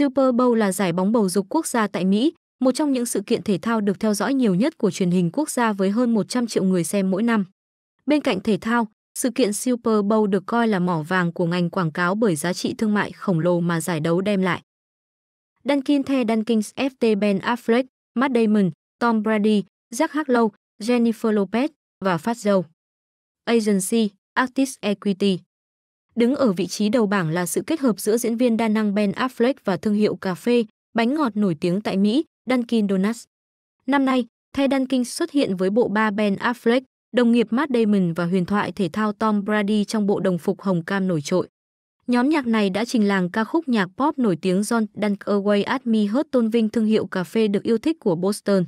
Super Bowl là giải bóng bầu dục quốc gia tại Mỹ, một trong những sự kiện thể thao được theo dõi nhiều nhất của truyền hình quốc gia với hơn 100 triệu người xem mỗi năm. Bên cạnh thể thao, sự kiện Super Bowl được coi là mỏ vàng của ngành quảng cáo bởi giá trị thương mại khổng lồ mà giải đấu đem lại. Duncan The Dunkins FT Ben Affleck, Matt Damon, Tom Brady, Jack Harlow, Jennifer Lopez và Fat Joe. Agency, Artist Equity Đứng ở vị trí đầu bảng là sự kết hợp giữa diễn viên đa năng Ben Affleck và thương hiệu cà phê, bánh ngọt nổi tiếng tại Mỹ, Dunkin Donuts. Năm nay, The Dunkin xuất hiện với bộ ba Ben Affleck, đồng nghiệp Matt Damon và huyền thoại thể thao Tom Brady trong bộ đồng phục hồng cam nổi trội. Nhóm nhạc này đã trình làng ca khúc nhạc pop nổi tiếng John Dunk Away at Me Hurt tôn vinh thương hiệu cà phê được yêu thích của Boston.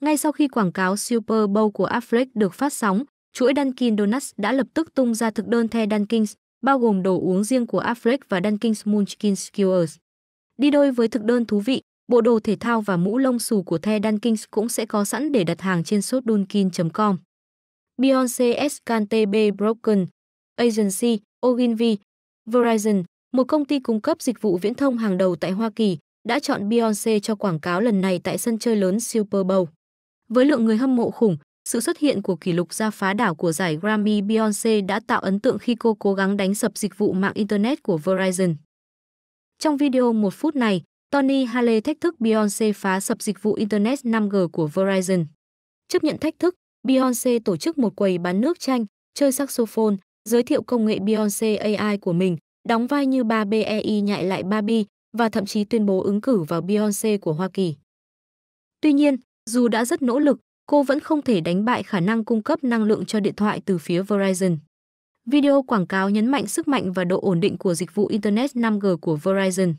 Ngay sau khi quảng cáo Super Bowl của Affleck được phát sóng, chuỗi Dunkin Donuts đã lập tức tung ra thực đơn The Dunkins, bao gồm đồ uống riêng của Affleck và Dunkin's Munchkin Skewers. Đi đôi với thực đơn thú vị, bộ đồ thể thao và mũ lông xù của The Dunkins cũng sẽ có sẵn để đặt hàng trên shop dunkin.com. Beyoncé SKTB Broken Agency, Ogilvy, Verizon, một công ty cung cấp dịch vụ viễn thông hàng đầu tại Hoa Kỳ, đã chọn Beyoncé cho quảng cáo lần này tại sân chơi lớn Super Bowl. Với lượng người hâm mộ khủng, sự xuất hiện của kỷ lục gia phá đảo của giải Grammy Beyoncé đã tạo ấn tượng khi cô cố gắng đánh sập dịch vụ mạng Internet của Verizon. Trong video một phút này, Tony Haley thách thức Beyoncé phá sập dịch vụ Internet 5G của Verizon. Chấp nhận thách thức, Beyoncé tổ chức một quầy bán nước chanh, chơi saxophone, giới thiệu công nghệ Beyoncé AI của mình, đóng vai như bà BEI nhại lại Barbie và thậm chí tuyên bố ứng cử vào Beyoncé của Hoa Kỳ. Tuy nhiên, dù đã rất nỗ lực, cô vẫn không thể đánh bại khả năng cung cấp năng lượng cho điện thoại từ phía Verizon. Video quảng cáo nhấn mạnh sức mạnh và độ ổn định của dịch vụ Internet 5G của Verizon.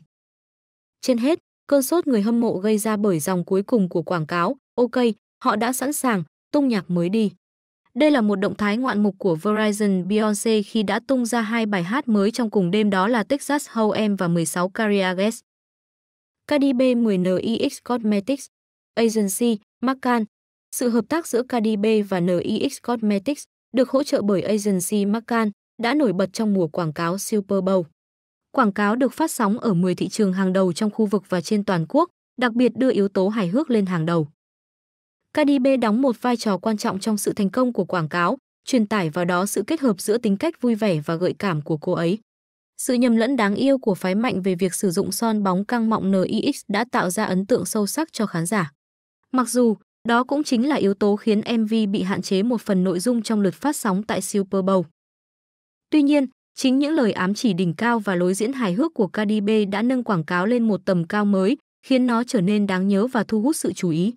Trên hết, cơn sốt người hâm mộ gây ra bởi dòng cuối cùng của quảng cáo, ok, họ đã sẵn sàng, tung nhạc mới đi. Đây là một động thái ngoạn mục của Verizon Beyoncé khi đã tung ra hai bài hát mới trong cùng đêm đó là Texas Hold'em và 16 Carriages. Cardi B, 10NEX Cosmetics, Agency, Macan, sự hợp tác giữa KDB và NIX Cosmetics được hỗ trợ bởi agency Macan đã nổi bật trong mùa quảng cáo Super Bowl. Quảng cáo được phát sóng ở 10 thị trường hàng đầu trong khu vực và trên toàn quốc, đặc biệt đưa yếu tố hài hước lên hàng đầu. KDB đóng một vai trò quan trọng trong sự thành công của quảng cáo, truyền tải vào đó sự kết hợp giữa tính cách vui vẻ và gợi cảm của cô ấy. Sự nhầm lẫn đáng yêu của phái mạnh về việc sử dụng son bóng căng mọng NIX đã tạo ra ấn tượng sâu sắc cho khán giả. Mặc dù, đó cũng chính là yếu tố khiến MV bị hạn chế một phần nội dung trong lượt phát sóng tại Super Bowl. Tuy nhiên, chính những lời ám chỉ đỉnh cao và lối diễn hài hước của Cardi B đã nâng quảng cáo lên một tầm cao mới, khiến nó trở nên đáng nhớ và thu hút sự chú ý.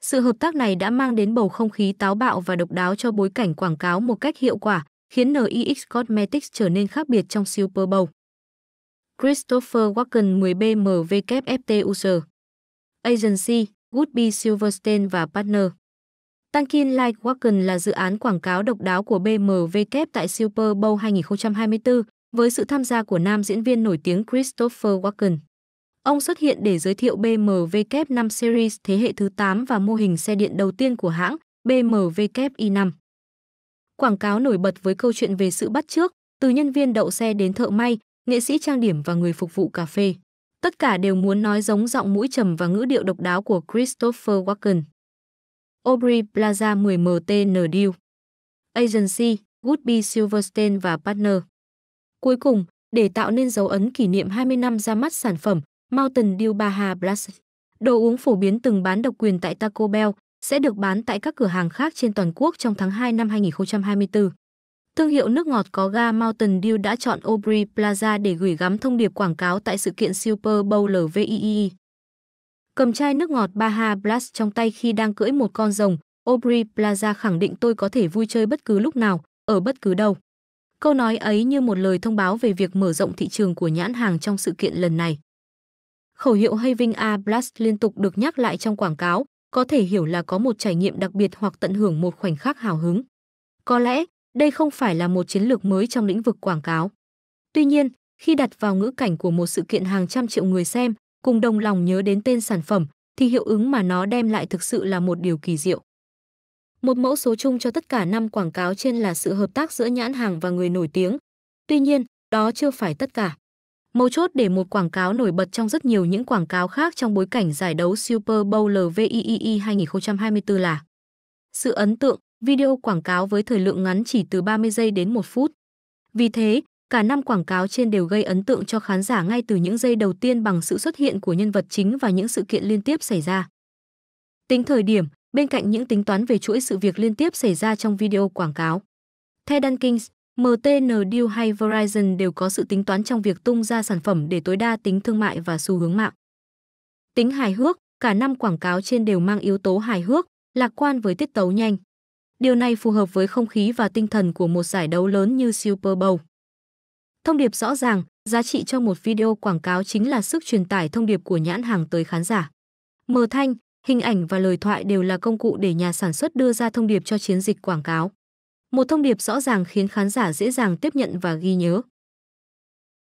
Sự hợp tác này đã mang đến bầu không khí táo bạo và độc đáo cho bối cảnh quảng cáo một cách hiệu quả, khiến NIX Cosmetics trở nên khác biệt trong Super Bowl. Christopher Walken 10 BMWFT User Agency Woodby Silverstein và Partner. Tankin Lightwagon là dự án quảng cáo độc đáo của BMW tại Super Bowl 2024 với sự tham gia của nam diễn viên nổi tiếng Christopher Walken. Ông xuất hiện để giới thiệu BMW K5 Series thế hệ thứ 8 và mô hình xe điện đầu tiên của hãng BMW i e 5 Quảng cáo nổi bật với câu chuyện về sự bắt chước, từ nhân viên đậu xe đến thợ may, nghệ sĩ trang điểm và người phục vụ cà phê tất cả đều muốn nói giống giọng mũi trầm và ngữ điệu độc đáo của Christopher Walken. Aubrey Plaza 10MTN Deal Agency, Goodby Silverstein và Partner. Cuối cùng, để tạo nên dấu ấn kỷ niệm 20 năm ra mắt sản phẩm Mountain Dew Baja Blast, đồ uống phổ biến từng bán độc quyền tại Taco Bell sẽ được bán tại các cửa hàng khác trên toàn quốc trong tháng 2 năm 2024. Thương hiệu nước ngọt có ga Mountain Dew đã chọn Aubrey Plaza để gửi gắm thông điệp quảng cáo tại sự kiện Super Bowl LVII. Cầm chai nước ngọt Baja Blast trong tay khi đang cưỡi một con rồng, Aubrey Plaza khẳng định tôi có thể vui chơi bất cứ lúc nào, ở bất cứ đâu. Câu nói ấy như một lời thông báo về việc mở rộng thị trường của nhãn hàng trong sự kiện lần này. Khẩu hiệu Having a Blast liên tục được nhắc lại trong quảng cáo, có thể hiểu là có một trải nghiệm đặc biệt hoặc tận hưởng một khoảnh khắc hào hứng. Có lẽ, đây không phải là một chiến lược mới trong lĩnh vực quảng cáo. Tuy nhiên, khi đặt vào ngữ cảnh của một sự kiện hàng trăm triệu người xem, cùng đồng lòng nhớ đến tên sản phẩm, thì hiệu ứng mà nó đem lại thực sự là một điều kỳ diệu. Một mẫu số chung cho tất cả năm quảng cáo trên là sự hợp tác giữa nhãn hàng và người nổi tiếng. Tuy nhiên, đó chưa phải tất cả. Mấu chốt để một quảng cáo nổi bật trong rất nhiều những quảng cáo khác trong bối cảnh giải đấu Super Bowl LVIII 2024 là sự ấn tượng, video quảng cáo với thời lượng ngắn chỉ từ 30 giây đến 1 phút. Vì thế, cả năm quảng cáo trên đều gây ấn tượng cho khán giả ngay từ những giây đầu tiên bằng sự xuất hiện của nhân vật chính và những sự kiện liên tiếp xảy ra. Tính thời điểm, bên cạnh những tính toán về chuỗi sự việc liên tiếp xảy ra trong video quảng cáo, The Dunkings, MTN Deal hay Verizon đều có sự tính toán trong việc tung ra sản phẩm để tối đa tính thương mại và xu hướng mạng. Tính hài hước, cả năm quảng cáo trên đều mang yếu tố hài hước, lạc quan với tiết tấu nhanh. Điều này phù hợp với không khí và tinh thần của một giải đấu lớn như Super Bowl. Thông điệp rõ ràng, giá trị cho một video quảng cáo chính là sức truyền tải thông điệp của nhãn hàng tới khán giả. Mờ thanh, hình ảnh và lời thoại đều là công cụ để nhà sản xuất đưa ra thông điệp cho chiến dịch quảng cáo. Một thông điệp rõ ràng khiến khán giả dễ dàng tiếp nhận và ghi nhớ.